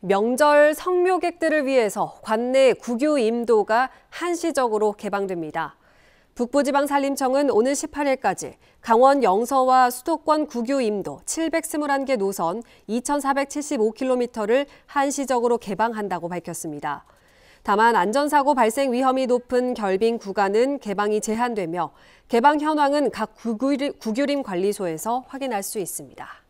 명절 성묘객들을 위해서 관내 국유 임도가 한시적으로 개방됩니다. 북부지방산림청은 오늘 18일까지 강원 영서와 수도권 국유 임도 721개 노선 2,475km를 한시적으로 개방한다고 밝혔습니다. 다만 안전사고 발생 위험이 높은 결빙 구간은 개방이 제한되며 개방 현황은 각 국유림 관리소에서 확인할 수 있습니다.